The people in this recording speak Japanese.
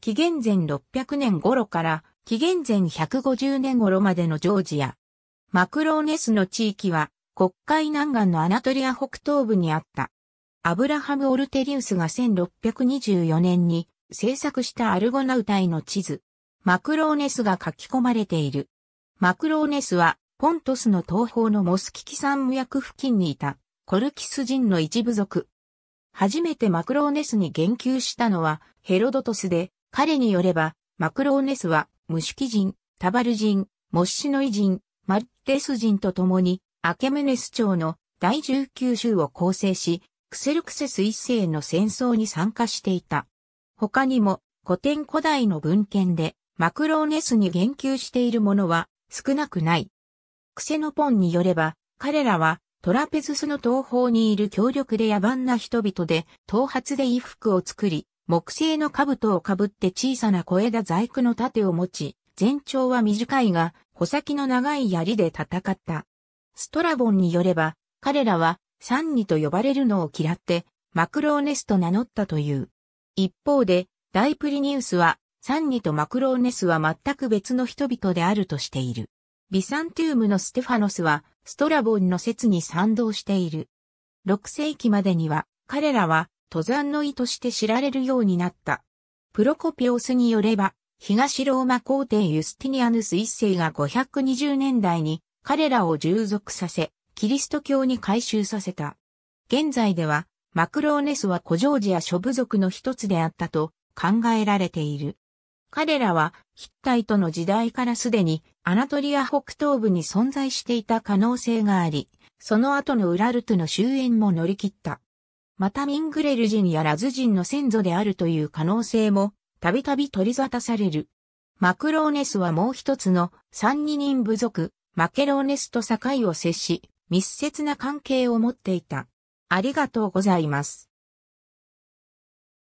紀元前600年頃から紀元前150年頃までのジョージア。マクローネスの地域は国会南岸のアナトリア北東部にあった。アブラハム・オルテリウスが1624年に制作したアルゴナウタイの地図。マクローネスが書き込まれている。マクローネスはポントスの東方のモスキキ山役付近にいたコルキス人の一部族。初めてマクローネスに言及したのはヘロドトスで彼によれば、マクローネスは、ムシュキ人、タバル人、モッシノイ人、マルテス人と共に、アケメネス朝の第19州を構成し、クセルクセス一世の戦争に参加していた。他にも、古典古代の文献で、マクローネスに言及しているものは少なくない。クセノポンによれば、彼らはトラペズスの東方にいる強力で野蛮な人々で、頭髪で衣服を作り、木製の兜をかぶって小さな小枝細工の盾を持ち、全長は短いが、穂先の長い槍で戦った。ストラボンによれば、彼らは、サンニと呼ばれるのを嫌って、マクローネスと名乗ったという。一方で、大プリニウスは、サンニとマクローネスは全く別の人々であるとしている。ビサンティウムのステファノスは、ストラボンの説に賛同している。6世紀までには、彼らは、登山の意として知られるようになった。プロコピオスによれば、東ローマ皇帝ユスティニアヌス一世が520年代に彼らを従属させ、キリスト教に改宗させた。現在では、マクローネスは古ジョージア諸部族の一つであったと考えられている。彼らは、ヒッタイトの時代からすでに、アナトリア北東部に存在していた可能性があり、その後のウラルトの終焉も乗り切った。またミングレル人やラズ人の先祖であるという可能性も、たびたび取り沙汰される。マクローネスはもう一つの三二人部族、マケローネスと境を接し、密接な関係を持っていた。ありがとうございます。